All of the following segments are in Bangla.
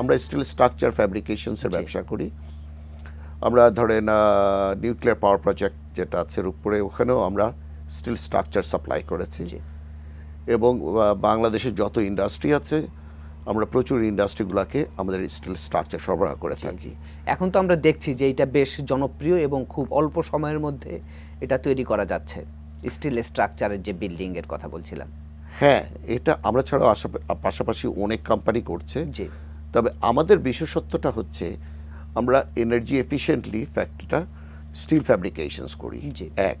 আমরা স্টিল স্ট্রাকচার ফ্যাব্রিকেশনসের ব্যবসা করি আমরা ধরেন নিউক্লিয়ার পাওয়ার প্রজেক্ট যেটা আছে রূপপুরে ওখানেও আমরা স্টিল স্ট্রাকচার সাপ্লাই করেছি এবং বাংলাদেশের যত ইন্ডাস্ট্রি আছে আমরা প্রচুর ইন্ডাস্ট্রিগুলোকে আমাদের স্টিল স্ট্রাকচার সরবরাহ করে থাকি এখন তো আমরা দেখছি যে এটা বেশ জনপ্রিয় এবং খুব অল্প সময়ের মধ্যে এটা তৈরি করা যাচ্ছে স্টিল স্ট্রাকচারের যে বিল্ডিংয়ের কথা বলছিলাম হ্যাঁ এটা আমরা ছাড়াও পাশাপাশি অনেক কোম্পানি করছে যে তবে আমাদের বিশেষত্বটা হচ্ছে আমরা এনার্জি এফিসিয়েন্টলি ফ্যাক্টরিটা স্টিল ফ্যাব্রিকেশনস করি এক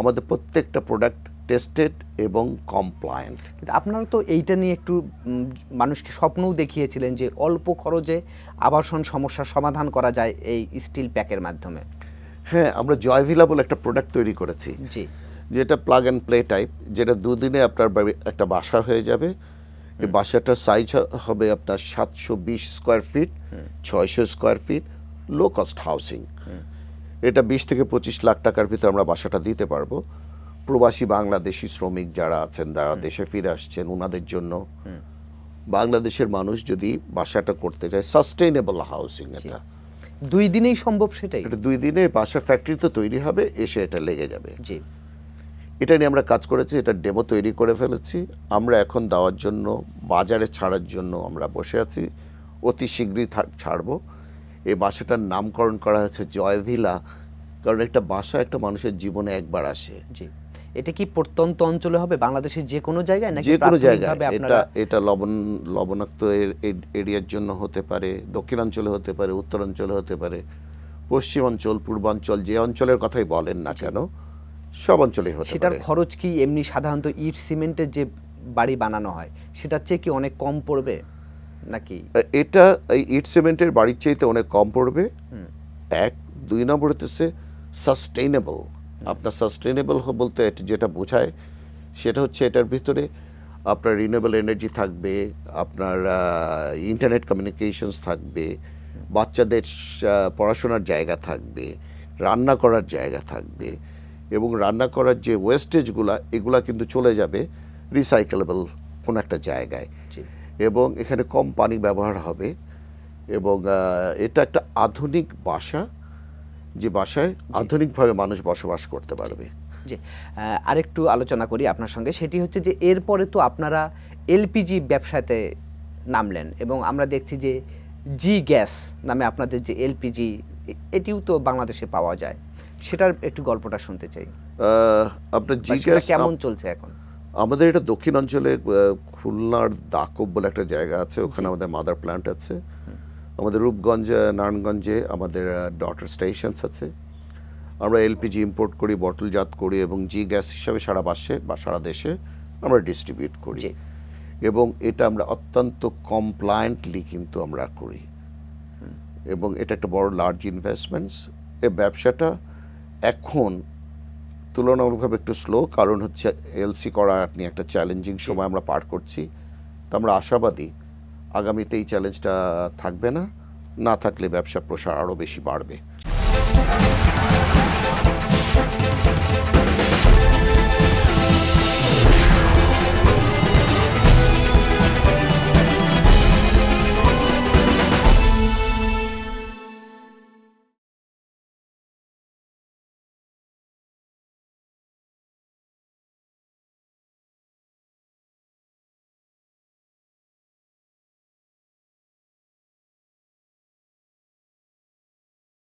আমাদের প্রত্যেকটা প্রোডাক্ট টেস্টেড এবং কমপ্লায়েন্ট আপনারা তো এইটা নিয়ে একটু মানুষকে স্বপ্নও দেখিয়েছিলেন যে অল্প খরচে আবাসন সমস্যার সমাধান করা যায় এই স্টিল প্যাকের মাধ্যমে হ্যাঁ আমরা জয়ভিলা বলে একটা প্রোডাক্ট তৈরি করেছি জি যেটা প্লাগ অ্যান্ড প্লে টাইপ যেটা দুদিনে আপনার একটা বাসা হয়ে যাবে এই বাসাটার সাইজ হবে আপনার সাতশো বিশ স্কোয়ার ফিট ছয়শো square feet low cost housing এটা বিশ থেকে পঁচিশ লাখ টাকার ভিতরে আমরা বাসাটা দিতে পারবো প্রবাসী বাংলাদেশি শ্রমিক যারা আছেন যারা দেশে ফিরে আসছেন ওনাদের জন্য বাংলাদেশের মানুষ যদি বাসাটা করতে চায় সাস্টেইনেবল হাউসিং এটা দুই দিনেই সম্ভব সেটাই এটা দুই দিনে বাসা ফ্যাক্টরি তো তৈরি হবে এসে এটা লেগে যাবে জি এটা নিয়ে আমরা কাজ করেছি এটা ডেমো তৈরি করে ফেলেছি আমরা এখন দেওয়ার জন্য বাজারে ছাড়ার জন্য আমরা বসে আছি অতি শীঘ্রই ছাড়ব এই বাসাটার নামকরণ করা হয়েছে ভিলা কারণ একটা বাসা একটা মানুষের জীবনে একবার আসে এটা কি প্রত্যন্ত অঞ্চলে হবে বাংলাদেশের যে কোনো জায়গায় না যে কোনো জায়গায় এটা এটা লবণ লবণাক্ত এরিয়ার জন্য হতে পারে দক্ষিণাঞ্চলে হতে পারে উত্তরাঞ্চলে হতে পারে পশ্চিমাঞ্চল পূর্বাঞ্চল যে অঞ্চলের কথাই বলেন না কেন সব অঞ্চলে হতে সেটার খরচ কি এমনি সাধারণত ইট সিমেন্টের যে বাড়ি বানানো হয় সেটার চেয়ে কি অনেক কম পড়বে নাকি এটা এই ইট সিমেন্টের বাড়ির চাইতে অনেক কম পড়বে এক দুই নম্বর হতেছে সাস্টেইনেবল আপনার সাস্টেইনেবল বলতে যেটা বোঝায় সেটা হচ্ছে এটার ভিতরে আপনার রিনিউবল এনার্জি থাকবে আপনার ইন্টারনেট কমিউনিকেশনস থাকবে বাচ্চাদের পড়াশোনার জায়গা থাকবে রান্না করার জায়গা থাকবে এবং রান্না করার যে ওয়েস্টেজগুলো এগুলা কিন্তু চলে যাবে রিসাইকেলেবল কোনো একটা জায়গায় এবং এখানে কম পানি ব্যবহার হবে এবং এটা একটা আধুনিক বাসা যে বাসায় আধুনিকভাবে মানুষ বসবাস করতে পারবে জি আরেকটু আলোচনা করি আপনার সঙ্গে সেটি হচ্ছে যে এরপরে তো আপনারা এলপিজি ব্যবসাতে নামলেন এবং আমরা দেখছি যে জি গ্যাস নামে আপনাদের যে এলপিজি এটিও তো বাংলাদেশে পাওয়া যায় সেটার একটু গল্পটা শুনতে চাই আপনার জিজ্ঞেস কেমন চলছে এখন আমাদের এটা দক্ষিণ অঞ্চলে খুলনার দাকব বলে একটা জায়গা আছে ওখানে আমাদের মাদার প্ল্যান্ট আছে আমাদের রূপগঞ্জ নারায়ণগঞ্জে আমাদের ডটার স্টেশনস আছে আমরা এলপিজি ইম্পোর্ট করি বটলজাত করি এবং জি গ্যাস হিসাবে সারা বাসে বা সারা দেশে আমরা ডিস্ট্রিবিউট করি এবং এটা আমরা অত্যন্ত কমপ্লায়েন্টলি কিন্তু আমরা করি এবং এটা একটা বড় লার্জ ইনভেস্টমেন্টস এ ব্যবসাটা এখন তুলনামূলকভাবে একটু স্লো কারণ হচ্ছে এলসি করা নিয়ে একটা চ্যালেঞ্জিং সময় আমরা পার করছি তো আমরা আশাবাদী আগামীতে এই চ্যালেঞ্জটা থাকবে না না থাকলে ব্যবসা প্রসার আরও বেশি বাড়বে